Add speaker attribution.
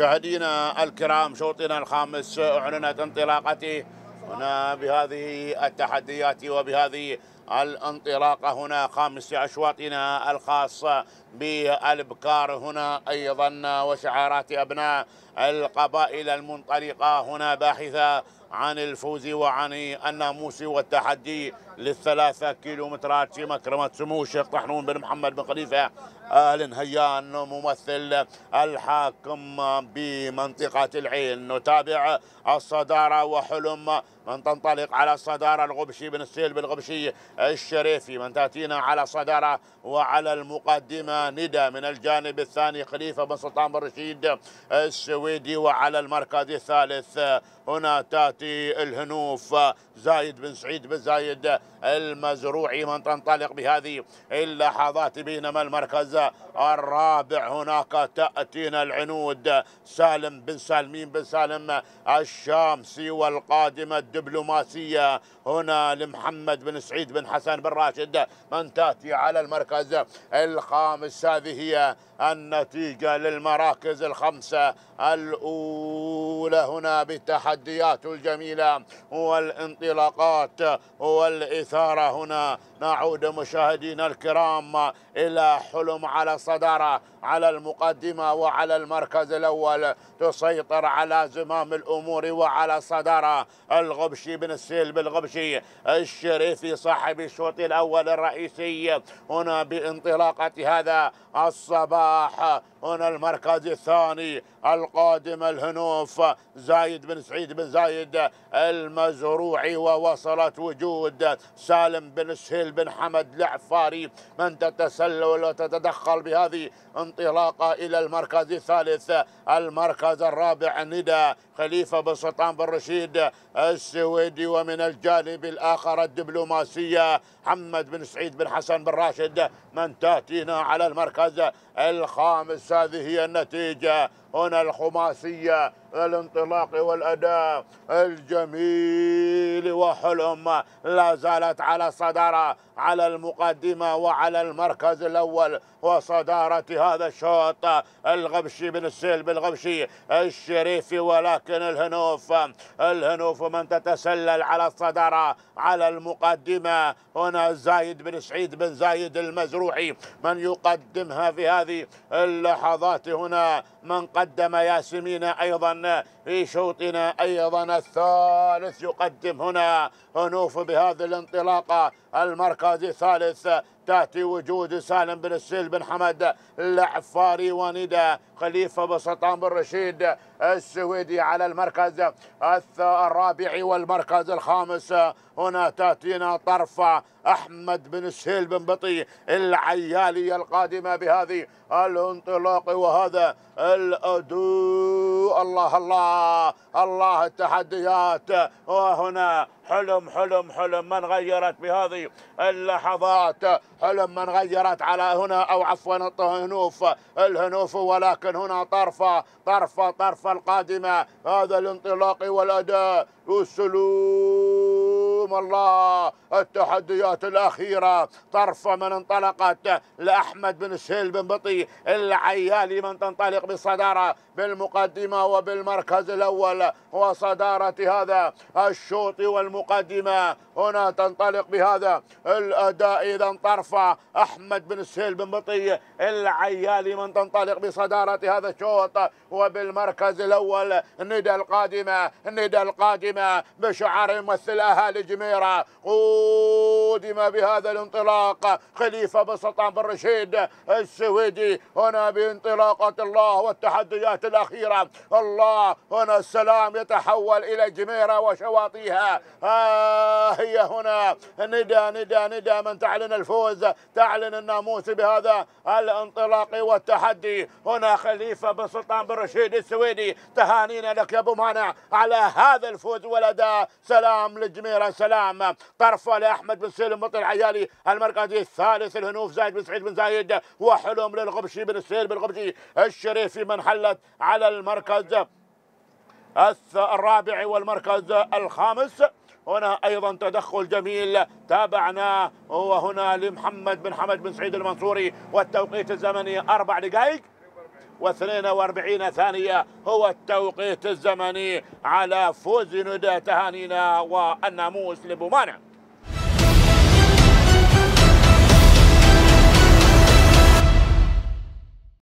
Speaker 1: مشاهدينا الكرام شوطنا الخامس أعلنت انطلاقته هنا بهذه التحديات وبهذه الانطلاقة هنا خامس أشواطنا الخاصة بالبكار هنا أيضا وشعارات أبناء القبائل المنطلقة هنا باحثة عن الفوز وعن الناموس والتحدي للثلاثة كيلومترات في مكرمة سمو الشيخ طحنون بن محمد بن خليفة آل هيان ممثل الحاكم بمنطقة العين نتابع الصدارة وحلم من تنطلق على الصدارة الغبشي بن السيل بالغبشي الشريفي من تأتينا على الصدارة وعلى المقدمة ندى من الجانب الثاني خليفة بن سلطان بن رشيد آه، السويدي وعلى المركز الثالث آه، هنا تأتي الهنوف زايد بن سعيد بن زايد المزروعي من تنطلق بهذه اللحظات بينما المركز الرابع هناك تأتينا العنود سالم بن سالمين بن سالم الشامسي والقادمة الدبلوماسية هنا لمحمد بن سعيد بن حسن بن راشد من تأتي على المركز الخامس هذه هي النتيجة للمراكز الخمسة الأولى هنا بالتحديات الجميلة والانطلاق الانطلاقات والإثارة هنا نعود مشاهدينا الكرام إلى حلم على صدارة على المقدمة وعلى المركز الأول تسيطر على زمام الأمور وعلى صدارة الغبشي بن السيل الغبشي الشريفي صاحب الشوط الأول الرئيسي هنا بانطلاقة هذا الصباح هنا المركز الثاني القادم الهنوف زايد بن سعيد بن زايد المزروعي ووصلت وجود سالم بن سهيل بن حمد العفاري من تتسلل وتتدخل بهذه انطلاقة إلى المركز الثالث المركز الرابع ندى خليفة بن سلطان بن رشيد السويدي ومن الجانب الآخر الدبلوماسية محمد بن سعيد بن حسن بن راشد من تأتينا على المركز الخامس هذه هي النتيجة هنا الخماسية الانطلاق والأداء الجميل وحلم لا زالت على الصدارة على المقدمة وعلى المركز الأول وصدارة هذا الشوط الغبشي بن السيل بالغبشي الشريفي ولكن الهنوف الهنوف من تتسلل على الصدارة على المقدمة هنا زايد بن سعيد بن زايد المزروعي من يقدمها في هذه اللحظات هنا من قد قدم ياسمين أيضا في شوطنا أيضا الثالث يقدم هنا هنوف بهذه الانطلاقة المركز الثالث تاتي وجود سالم بن السيل بن حمد العفاري وندى خليفه بسطان بن رشيد السويدي على المركز الرابع والمركز الخامس هنا تاتينا طرف احمد بن سهيل بن بطي العيالي القادمه بهذه الانطلاق وهذا الادو الله الله الله التحديات وهنا حلم حلم حلم من غيرت بهذه اللحظات حلم من غيرت على هنا او عفوا الهنوف الهنوف ولكن هنا طرفه طرفه طرفه القادمة هذا الانطلاق والأداء السلوم الله التحديات الأخيرة طرف من انطلقت لأحمد بن سهيل بن بطي العيالي من تنطلق بالصدارة بالمقدمة وبالمركز الأول وصدارة هذا الشوط والمقدمة هنا تنطلق بهذا الأداء إذا طرف أحمد بن سهيل بن بطي العيالي من تنطلق بصدارة هذا الشوط وبالمركز الأول ندى القادمة ندى القادمة بشعار يمثل أهالي جميرة قودم بهذا الانطلاق خليفة بن سلطان بن رشيد السويدي هنا بانطلاقة الله والتحديات الأخيرة الله هنا السلام يتحول إلى جميرة وشواطئها آه هي هنا ندى ندى ندى من تعلن الفوز تعلن الناموس بهذا الانطلاق والتحدي هنا خليفة بن سلطان بن رشيد السويدي تهانينا لك يا أبو مانع على هذا الفوز ولدا سلام للجميرة سلام طرفة لأحمد بن سيل مطل العيالي المركزي الثالث الهنوف زايد بن سعيد بن زايد وحلم للغبشي بن السيل بن الغبشي الشريفي من حلت على المركز الرابع والمركز الخامس هنا ايضا تدخل جميل تابعناه وهنا لمحمد بن حمد بن سعيد المنصوري والتوقيت الزمني اربع دقائق و42 ثانية هو التوقيت الزمني على فوز ندى تهانينا والناموس لبومانع